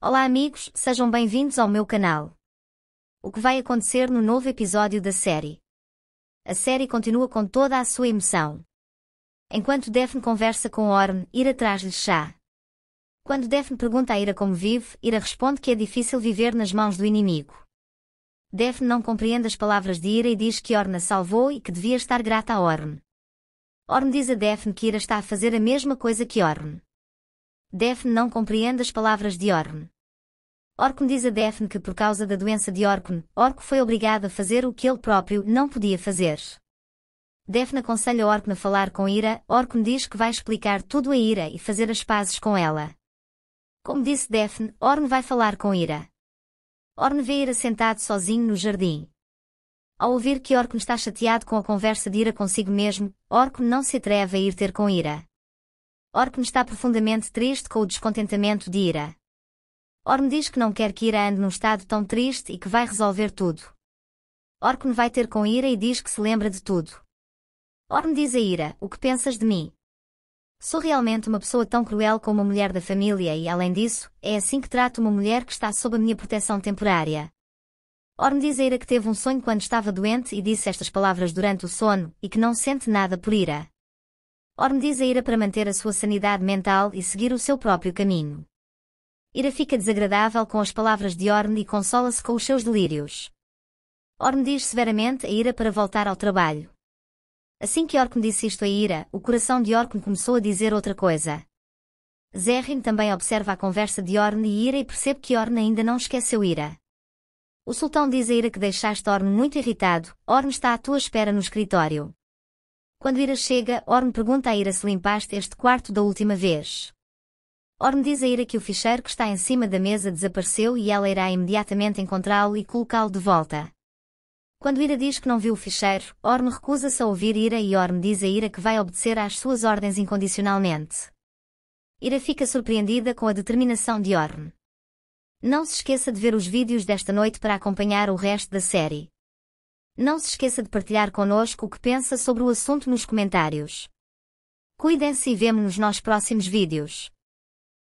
Olá amigos, sejam bem-vindos ao meu canal. O que vai acontecer no novo episódio da série? A série continua com toda a sua emoção. Enquanto Daphne conversa com Orne, Ira traz-lhe chá. Quando Daphne pergunta a Ira como vive, Ira responde que é difícil viver nas mãos do inimigo. Daphne não compreende as palavras de Ira e diz que Orne a salvou e que devia estar grata a Orne. Orne diz a Daphne que Ira está a fazer a mesma coisa que Orne. Daphne não compreende as palavras de Orne. Orcon diz a Daphne que por causa da doença de Orcon, Orco foi obrigado a fazer o que ele próprio não podia fazer. Daphne aconselha Orcon a falar com Ira, Orcon diz que vai explicar tudo a Ira e fazer as pazes com ela. Como disse Daphne, Orne vai falar com Ira. Orne vê Ira sentado sozinho no jardim. Ao ouvir que Orcon está chateado com a conversa de Ira consigo mesmo, Orcon não se atreve a ir ter com Ira. Orp está profundamente triste com o descontentamento de Ira. Orm diz que não quer que Ira ande num estado tão triste e que vai resolver tudo. Orkun vai ter com Ira e diz que se lembra de tudo. Orm diz a Ira, o que pensas de mim? Sou realmente uma pessoa tão cruel como uma mulher da família e, além disso, é assim que trato uma mulher que está sob a minha proteção temporária. Orm diz a Ira que teve um sonho quando estava doente e disse estas palavras durante o sono e que não sente nada por Ira diz a Ira para manter a sua sanidade mental e seguir o seu próprio caminho. Ira fica desagradável com as palavras de Orme e consola-se com os seus delírios. Orme diz severamente a Ira para voltar ao trabalho. Assim que Orme disse isto a Ira, o coração de Orme começou a dizer outra coisa. Zerrin também observa a conversa de Orne e Ira e percebe que Orne ainda não esqueceu Ira. O sultão diz a Ira que deixaste Orne muito irritado, Orne está à tua espera no escritório. Quando Ira chega, Orm pergunta a Ira se limpaste este quarto da última vez. Orm diz a Ira que o ficheiro que está em cima da mesa desapareceu e ela irá imediatamente encontrá-lo e colocá-lo de volta. Quando Ira diz que não viu o ficheiro, Orm recusa-se a ouvir Ira e Orm diz a Ira que vai obedecer às suas ordens incondicionalmente. Ira fica surpreendida com a determinação de Orm. Não se esqueça de ver os vídeos desta noite para acompanhar o resto da série. Não se esqueça de partilhar conosco o que pensa sobre o assunto nos comentários. Cuidem-se e vemo-nos nos próximos vídeos.